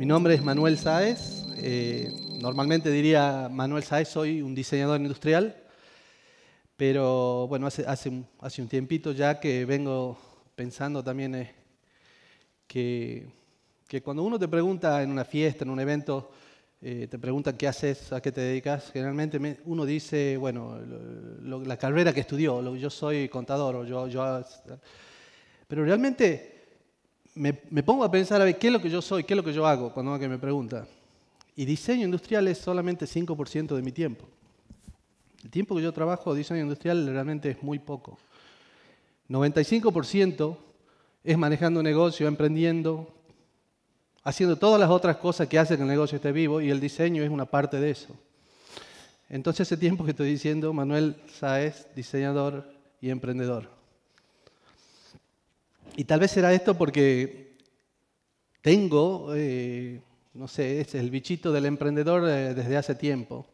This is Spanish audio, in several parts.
Mi nombre es Manuel Saez, eh, normalmente diría Manuel Saez, soy un diseñador industrial, pero bueno, hace, hace, un, hace un tiempito ya que vengo pensando también eh, que, que, cuando uno te pregunta en una fiesta, en un evento, eh, te preguntan qué haces, a qué te dedicas, generalmente uno dice, bueno, la carrera que estudió, yo soy contador, o Pero realmente me, pongo a pensar a ver qué es lo que yo soy, qué es lo que yo hago cuando alguien me pregunta. Y diseño industrial es solamente 5% de mi tiempo. El tiempo que yo trabajo diseño industrial realmente es muy poco. 95% es manejando un negocio, emprendiendo, haciendo todas las otras cosas que hacen que el negocio esté vivo y el diseño es una parte de eso. Entonces ese tiempo que estoy diciendo, Manuel Saez, diseñador y emprendedor. Y tal vez será esto porque tengo, eh, no sé, es el bichito del emprendedor eh, desde hace tiempo.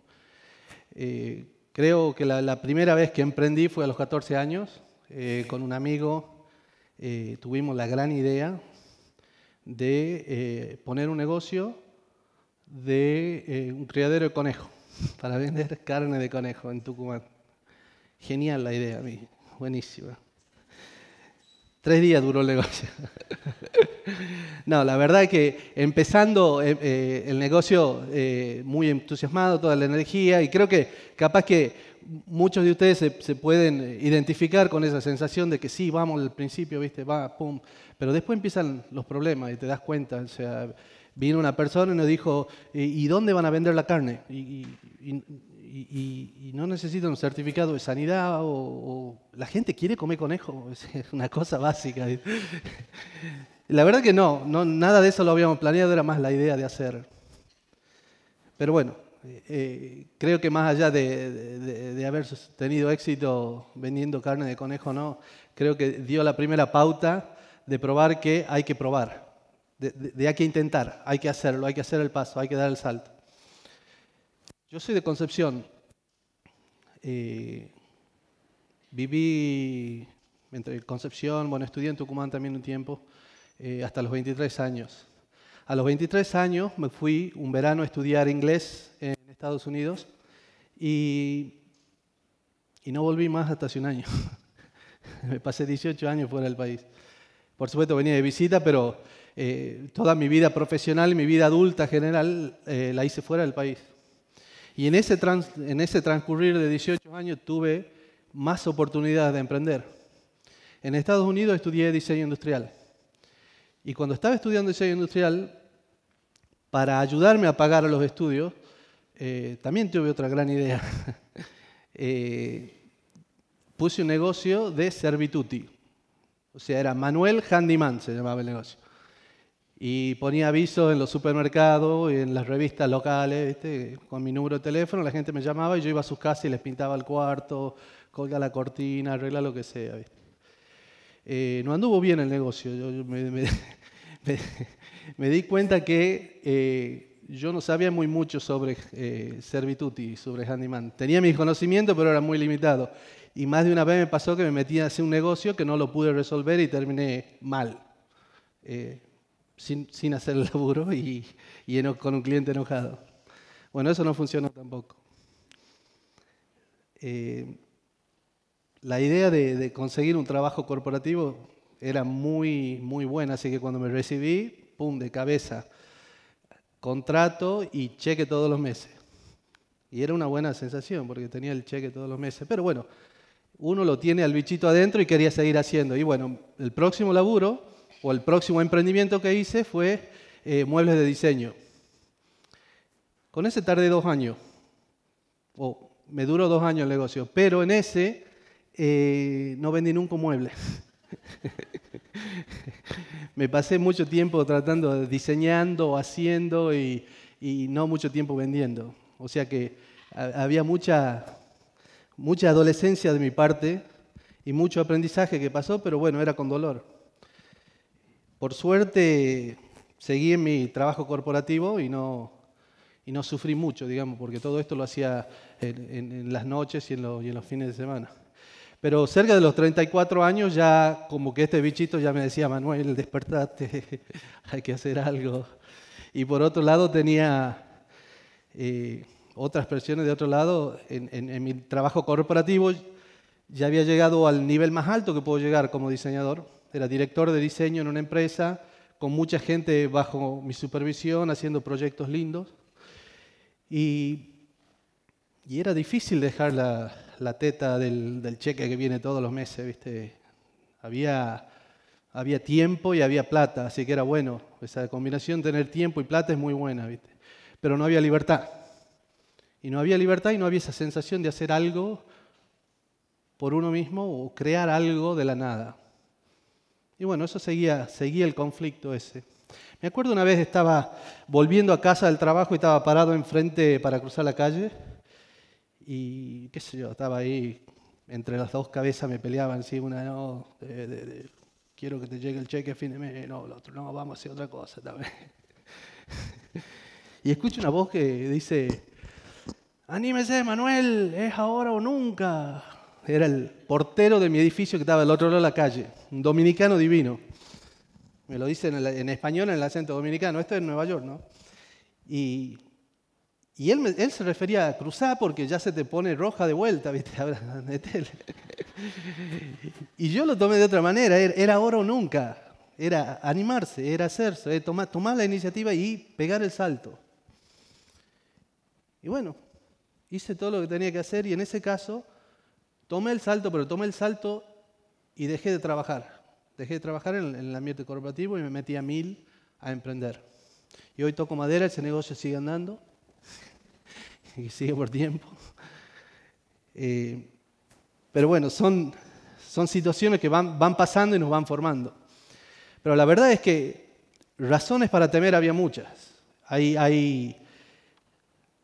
Eh, creo que la, la, primera vez que emprendí fue a los 14 años, con un amigo tuvimos la gran idea de poner un negocio de un criadero de conejo, para vender carne de conejo en Tucumán. Genial la idea, buenísima. Tres días duró el negocio. no, la verdad es que empezando eh, eh, el negocio eh, muy entusiasmado, toda la energía, y creo que capaz que muchos de ustedes se, pueden identificar con esa sensación de que sí, vamos al principio, viste, va, pum, pero después empiezan los problemas y te das cuenta, o sea, vino una persona y nos dijo, ¿y dónde van a vender la carne? y, no necesito un certificado de sanidad o, la gente quiere comer conejo, es una cosa básica. La verdad que no, no, nada de eso lo habíamos planeado, era más la idea de hacer. Pero bueno, eh, eh, creo que más allá de, de, haber tenido éxito vendiendo carne de conejo, no, creo que dio la primera pauta de probar que hay que probar, de hay que intentar, hay que hacerlo, hay que hacer el paso, hay que dar el salto. Yo soy de Concepción. Eh, viví entre Concepción, bueno, estudié en Tucumán también un tiempo, eh, hasta los 23 años. A los 23 años me fui un verano a estudiar inglés en Estados Unidos y, no volví más hasta hace un año. me pasé 18 años fuera del país. Por supuesto venía de visita, pero eh, toda mi vida profesional, mi vida adulta general, la hice fuera del país. Y en ese, transcurrir de 18 años tuve más oportunidades de emprender. En Estados Unidos estudié diseño industrial. Y cuando estaba estudiando diseño industrial, para ayudarme a pagar los estudios, eh, también tuve otra gran idea. Eh, puse un negocio de servituti. O sea, era Manuel Handyman, se llamaba el negocio. Y ponía avisos en los supermercados y en las revistas locales, con mi número de teléfono, la gente me llamaba y yo iba a sus casas y les pintaba el cuarto, colga la cortina, arregla lo que sea. Eh, no anduvo bien el negocio, yo, me, di cuenta que eh, yo no sabía muy mucho sobre eh, servitud y sobre handyman. Tenía mis conocimientos, pero era muy limitado. Y más de una vez me pasó que me metí a hacer un negocio que no lo pude resolver y terminé mal. Eh, sin, hacer el laburo y, con un cliente enojado. Bueno, eso no funciona tampoco. Eh, la idea de, de, conseguir un trabajo corporativo era muy, muy buena, así que cuando me recibí, ¡pum!, de cabeza, contrato y cheque todos los meses. Y era una buena sensación porque tenía el cheque todos los meses. Pero bueno, uno lo tiene al bichito adentro y quería seguir haciendo. Y bueno, el próximo laburo o el próximo emprendimiento que hice fue eh, muebles de diseño. Con ese tardé dos años, o me duró dos años el negocio, pero en ese eh, no vendí nunca muebles. me pasé mucho tiempo tratando, diseñando, haciendo y, y, no mucho tiempo vendiendo. O sea que había mucha, mucha adolescencia de mi parte y mucho aprendizaje que pasó, pero bueno, era con dolor. Por suerte seguí en mi trabajo corporativo y no, y no sufrí mucho, digamos, porque todo esto lo hacía en, las noches y en, los fines de semana. Pero cerca de los 34 años ya como que este bichito ya me decía, Manuel, despertate, hay que hacer algo. Y por otro lado tenía eh, otras presiones, de otro lado, en mi trabajo corporativo ya había llegado al nivel más alto que puedo llegar como diseñador era director de diseño en una empresa con mucha gente bajo mi supervisión, haciendo proyectos lindos. Y, era difícil dejar la, teta del, cheque que viene todos los meses, ¿viste? Había, había tiempo y había plata, así que era bueno. Esa combinación tener tiempo y plata es muy buena, ¿viste? Pero no había libertad. Y no había libertad y no había esa sensación de hacer algo por uno mismo o crear algo de la nada. Y bueno, eso seguía, seguía el conflicto ese. Me acuerdo una vez estaba volviendo a casa del trabajo y estaba parado enfrente para cruzar la calle y qué sé yo, estaba ahí entre las dos cabezas me peleaban, sí, una no, quiero que te llegue el cheque a fin de mes, no, el otro no, vamos a hacer otra cosa también. y escucho una voz que dice, anímese Manuel, es ahora o nunca, era el portero de mi edificio que estaba al otro lado de la calle, un dominicano divino. Me lo dice en, español, en el acento dominicano, esto es en Nueva York, ¿no? Y, él, se refería a cruzar porque ya se te pone roja de vuelta, ¿viste? y yo lo tomé de otra manera, er, era ahora o nunca, era animarse, era hacerse, eh, tomar la iniciativa y pegar el salto. Y bueno, hice todo lo que tenía que hacer y en ese caso Tomé el salto, pero tomé el salto y dejé de trabajar. Dejé de trabajar en el ambiente corporativo y me metí a mil a emprender. Y hoy toco madera, ese negocio sigue andando y sigue por tiempo. Eh, pero bueno, son, son situaciones que van, van pasando y nos van formando. Pero la verdad es que razones para temer había muchas. Hay, hay,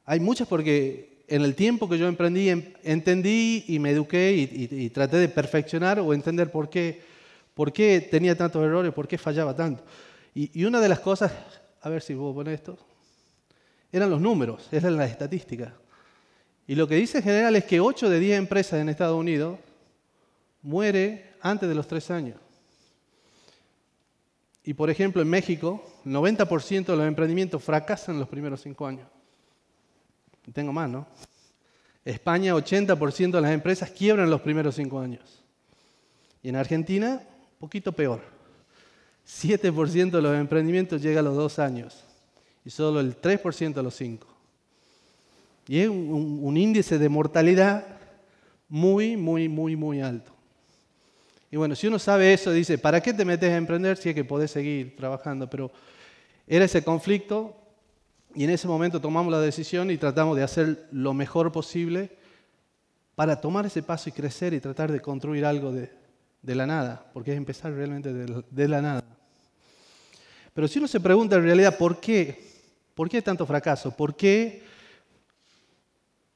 hay muchas porque en el tiempo que yo emprendí, em, entendí y me eduqué y, traté de perfeccionar o entender por qué, por qué tenía tantos errores, por qué fallaba tanto. Y, una de las cosas, a ver si puedo poner esto, eran los números, eran las estadísticas. Y lo que dice en general es que 8 de 10 empresas en Estados Unidos muere antes de los 3 años. Y por ejemplo, en México, 90% de los emprendimientos fracasan en los primeros 5 años. Tengo más, ¿no? España, 80% de las empresas quiebran los primeros cinco años. Y en Argentina, un poquito peor. 7% de los emprendimientos llega a los dos años y solo el 3% a los cinco. Y es un, un, índice de mortalidad muy, muy, muy, muy alto. Y bueno, si uno sabe eso, dice, ¿para qué te metes a emprender si es que podés seguir trabajando? Pero era ese conflicto y en ese momento tomamos la decisión y tratamos de hacer lo mejor posible para tomar ese paso y crecer y tratar de construir algo de, de la nada, porque es empezar realmente de, la nada. Pero si uno se pregunta en realidad por qué, por qué tanto fracaso, por qué,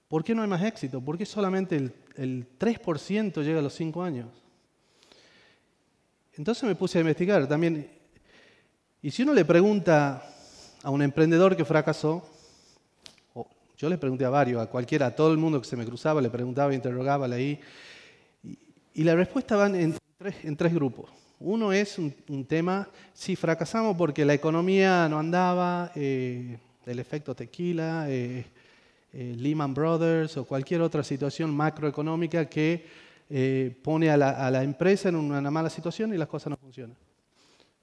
por qué no hay más éxito, por qué solamente el, el 3% llega a los 5 años. Entonces me puse a investigar también. Y si uno le pregunta a un emprendedor que fracasó. Yo le pregunté a varios, a cualquiera, a todo el mundo que se me cruzaba, le preguntaba, interrogaba, ahí Y la respuesta van en tres, en tres grupos. Uno es un, tema, si fracasamos porque la economía no andaba, eh, el efecto tequila, eh, eh, Lehman Brothers o cualquier otra situación macroeconómica que pone a la, empresa en una mala situación y las cosas no funcionan.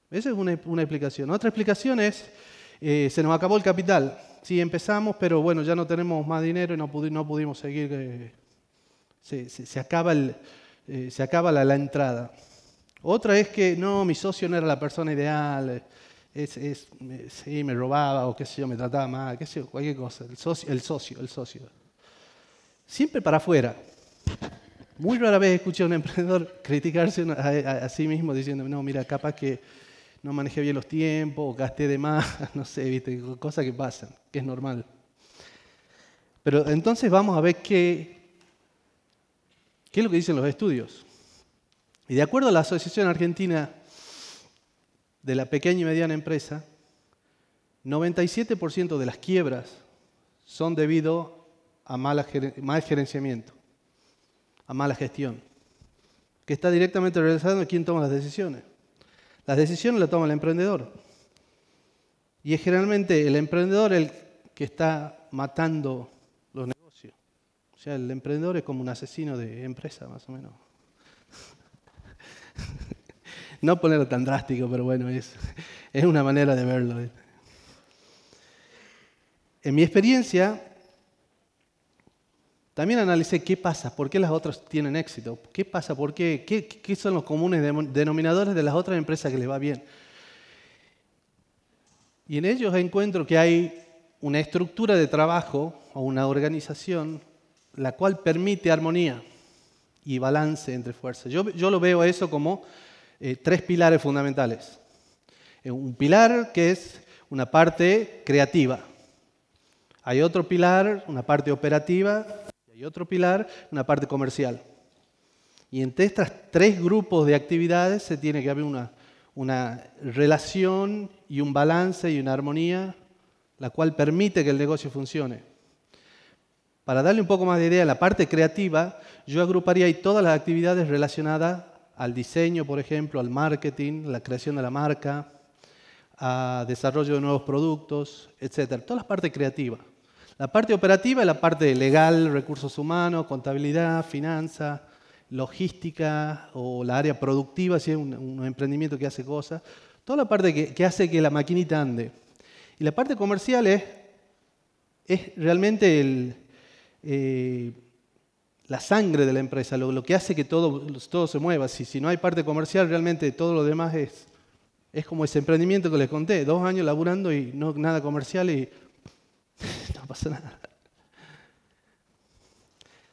Esa es una, una explicación. Otra explicación es eh, se nos acabó el capital. Sí, empezamos, pero bueno, ya no tenemos más dinero y no, pudimos seguir. Eh, se, acaba, el, eh, se acaba la, entrada. Otra es que no, mi socio no era la persona ideal. Es, es, sí, me robaba o qué sé yo, me trataba mal, qué sé yo, cualquier cosa. El socio, el socio, el socio. Siempre para afuera. Muy rara vez escuché a un emprendedor criticarse a sí mismo diciendo, no, mira, capaz que no manejé bien los tiempos, gasté de más, no sé, ¿viste? cosas que pasan, que es normal. Pero entonces vamos a ver qué, qué es lo que dicen los estudios. Y de acuerdo a la Asociación Argentina de la Pequeña y Mediana Empresa, 97% de las quiebras son debido a mal gerenciamiento, a mala gestión, que está directamente relacionado a quién toma las decisiones. Las decisiones las toma el emprendedor. Y es generalmente el emprendedor el que está matando los negocios. O sea, el emprendedor es como un asesino de empresa, más o menos. No ponerlo tan drástico, pero bueno, es, una manera de verlo. En mi experiencia, también analicé qué pasa, por qué las otras tienen éxito, qué pasa, por qué, qué, son los comunes denominadores de las otras empresas que les va bien. Y en ellos encuentro que hay una estructura de trabajo o una organización la cual permite armonía y balance entre fuerzas. Yo, lo veo eso como eh, tres pilares fundamentales. Eh, un pilar que es una parte creativa. Hay otro pilar, una parte operativa, y otro pilar una parte comercial. Y entre estos tres grupos de actividades se tiene que haber una, una relación y un balance y una armonía, la cual permite que el negocio funcione. Para darle un poco más de idea a la parte creativa, yo agruparía ahí todas las actividades relacionadas al diseño, por ejemplo, al marketing, la creación de la marca, a desarrollo de nuevos productos, etc. Todas las partes creativas. La parte operativa es la parte legal, recursos humanos, contabilidad, finanza, logística o la área productiva, si es un, emprendimiento que hace cosas. Toda la parte que, hace que la maquinita ande. Y la parte comercial es, realmente eh, la sangre de la empresa, lo, que hace que todo, se mueva. Si, si, no hay parte comercial, realmente todo lo demás es, como ese emprendimiento que les conté, dos años laburando y no, nada comercial y no pasa nada.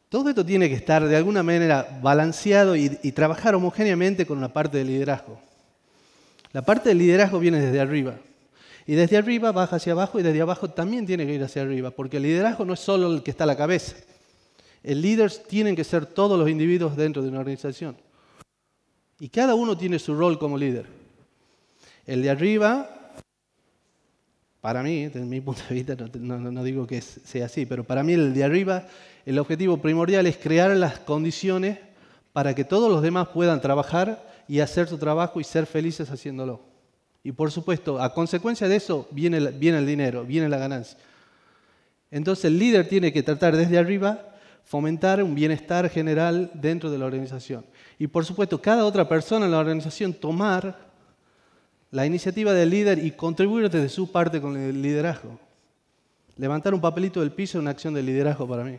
Todo esto tiene que estar de alguna manera balanceado y, trabajar homogéneamente con la parte del liderazgo. La parte del liderazgo viene desde arriba. Y desde arriba baja hacia abajo y desde abajo también tiene que ir hacia arriba, porque el liderazgo no es solo el que está a la cabeza. El líder tienen que ser todos los individuos dentro de una organización. Y cada uno tiene su rol como líder. El de arriba para mí, desde mi punto de vista, no, digo que sea así, pero para mí el de arriba, el objetivo primordial es crear las condiciones para que todos los demás puedan trabajar y hacer su trabajo y ser felices haciéndolo. Y por supuesto, a consecuencia de eso viene viene el dinero, viene la ganancia. Entonces el líder tiene que tratar desde arriba fomentar un bienestar general dentro de la organización. Y por supuesto, cada otra persona en la organización tomar la iniciativa del líder y contribuir desde su parte con el liderazgo. Levantar un papelito del piso es una acción de liderazgo para mí.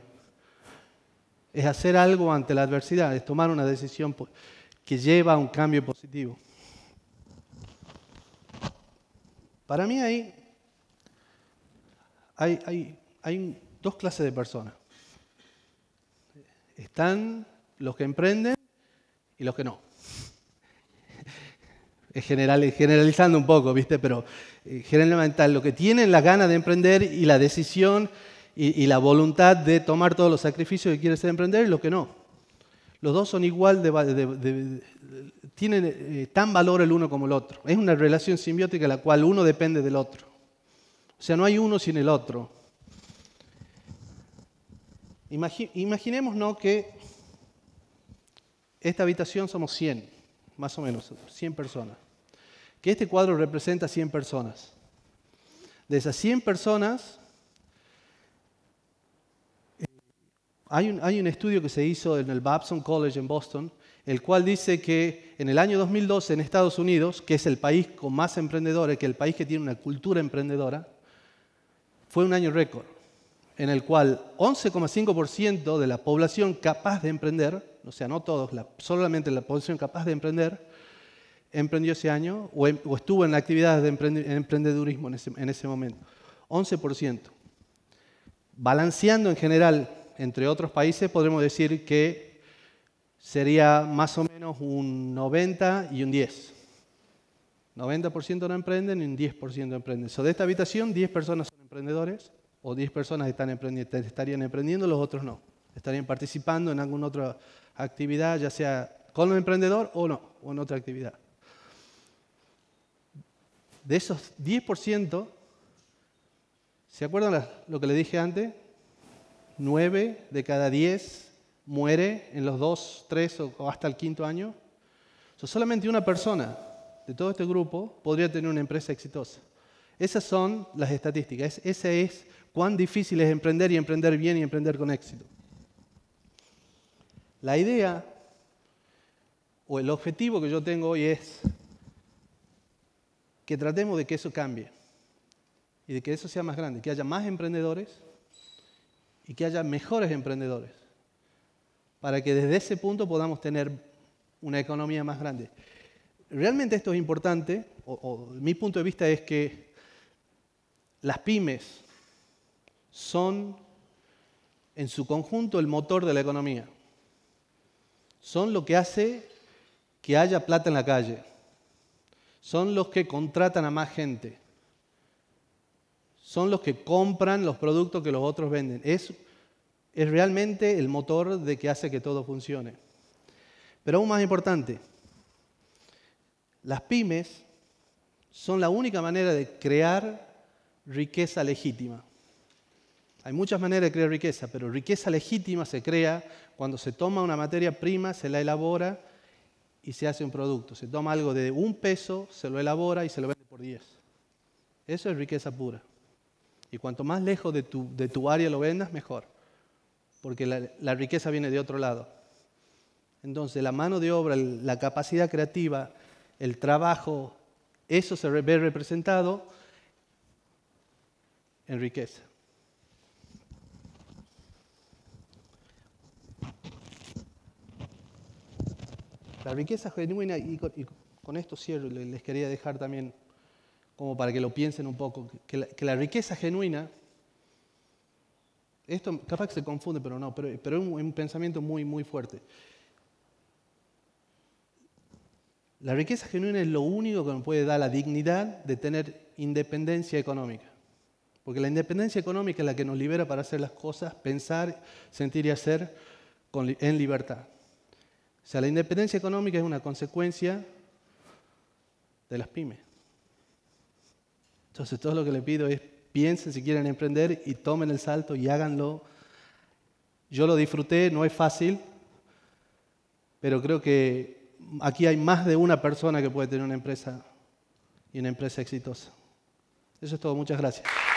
Es hacer algo ante la adversidad, es tomar una decisión que lleva a un cambio positivo. Para mí hay, hay dos clases de personas. Están los que emprenden y los que no general, generalizando un poco, ¿viste? Pero eh, generalmente lo que tienen la gana de emprender y la decisión y, la voluntad de tomar todos los sacrificios que quiere ser emprender y lo que no. Los dos son igual tienen eh, tan valor el uno como el otro. Es una relación simbiótica en la cual uno depende del otro. O sea, no hay uno sin el otro. Imaginemos, imaginémonos que esta habitación somos 100, más o menos, 100 personas que este cuadro representa 100 personas. De esas 100 personas, eh, hay un, estudio que se hizo en el Babson College en Boston, el cual dice que en el año 2012 en Estados Unidos, que es el país con más emprendedores, que el país que tiene una cultura emprendedora, fue un año récord, en el cual 11,5% de la población capaz de emprender, o sea, no todos, solamente la población capaz de emprender, emprendió ese año em, o, estuvo en la actividad de emprendedurismo en ese, momento. 11%. Balanceando en general entre otros países, podremos decir que sería más o menos un 90 y un 10. 90% no emprenden y un 10% emprenden. de esta habitación, 10 personas son emprendedores o 10 personas están emprendiendo, estarían emprendiendo, los otros no. Estarían participando en alguna otra actividad, ya sea con un emprendedor o no, o en otra actividad de esos 10%, ¿se acuerdan lo que le dije antes? 9 de cada 10 muere en los 2, 3 o hasta el quinto año. solamente una persona de todo este grupo podría tener una empresa exitosa. Esas son las estadísticas. Esa es cuán difícil es emprender y emprender bien y emprender con éxito. La idea o el objetivo que yo tengo hoy es que tratemos de que eso cambie y de que eso sea más grande, que haya más emprendedores y que haya mejores emprendedores, para que desde ese punto podamos tener una economía más grande. Realmente esto es importante, o, mi punto de vista es que las pymes son en su conjunto el motor de la economía. Son lo que hace que haya plata en la calle son los que contratan a más gente, son los que compran los productos que los otros venden. Es, es realmente el motor de que hace que todo funcione. Pero aún más importante, las pymes son la única manera de crear riqueza legítima. Hay muchas maneras de crear riqueza, pero riqueza legítima se crea cuando se toma una materia prima, se la elabora y se hace un producto. Se toma algo de un peso, se lo elabora y se lo vende por 10. Eso es riqueza pura. Y cuanto más lejos de tu, área lo vendas, mejor. Porque la, riqueza viene de otro lado. Entonces, la mano de obra, la capacidad creativa, el trabajo, eso se ve representado en riqueza. La riqueza genuina, y con esto cierro, les quería dejar también como para que lo piensen un poco, que la, riqueza genuina, esto capaz que se confunde, pero no, pero, es un pensamiento muy, muy fuerte. La riqueza genuina es lo único que nos puede dar la dignidad de tener independencia económica. Porque la independencia económica es la que nos libera para hacer las cosas, pensar, sentir y hacer en libertad sea, la independencia económica es una consecuencia de las pymes. Entonces, todo lo que le pido es piensen si quieren emprender y tomen el salto y háganlo. Yo lo disfruté, no es fácil, pero creo que aquí hay más de una persona que puede tener una empresa y una empresa exitosa. Eso es todo, muchas gracias.